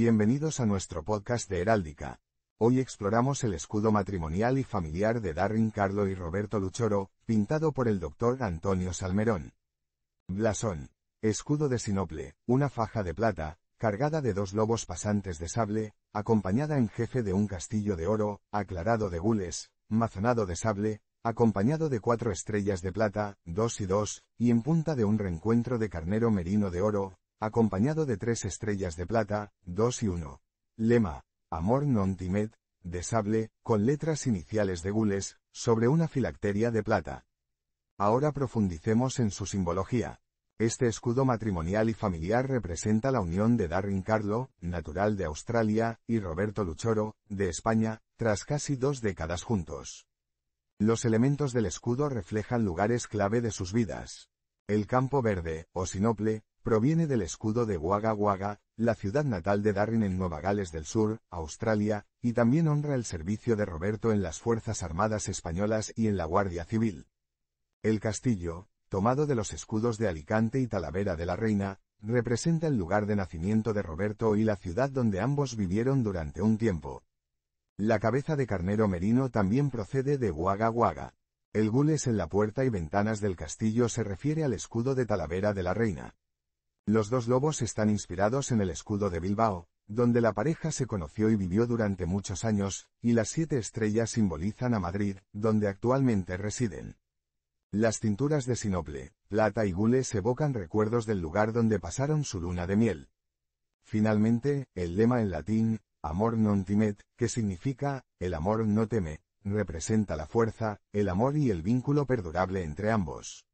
Bienvenidos a nuestro podcast de Heráldica. Hoy exploramos el escudo matrimonial y familiar de Darwin Carlo y Roberto Luchoro, pintado por el doctor Antonio Salmerón. Blasón. Escudo de sinople, una faja de plata, cargada de dos lobos pasantes de sable, acompañada en jefe de un castillo de oro, aclarado de gules, mazonado de sable, acompañado de cuatro estrellas de plata, dos y dos, y en punta de un reencuentro de carnero merino de oro, acompañado de tres estrellas de plata, dos y uno. Lema, Amor non timet, de sable, con letras iniciales de gules, sobre una filacteria de plata. Ahora profundicemos en su simbología. Este escudo matrimonial y familiar representa la unión de Darwin Carlo, natural de Australia, y Roberto Luchoro, de España, tras casi dos décadas juntos. Los elementos del escudo reflejan lugares clave de sus vidas. El campo verde, o sinople, Proviene del escudo de Wagga Wagga, la ciudad natal de Darwin en Nueva Gales del Sur, Australia, y también honra el servicio de Roberto en las Fuerzas Armadas Españolas y en la Guardia Civil. El castillo, tomado de los escudos de Alicante y Talavera de la Reina, representa el lugar de nacimiento de Roberto y la ciudad donde ambos vivieron durante un tiempo. La cabeza de carnero merino también procede de Wagga Wagga. El gules en la puerta y ventanas del castillo se refiere al escudo de Talavera de la Reina. Los dos lobos están inspirados en el escudo de Bilbao, donde la pareja se conoció y vivió durante muchos años, y las siete estrellas simbolizan a Madrid, donde actualmente residen. Las cinturas de sinople, plata y gules evocan recuerdos del lugar donde pasaron su luna de miel. Finalmente, el lema en latín, amor non timet, que significa, el amor no teme, representa la fuerza, el amor y el vínculo perdurable entre ambos.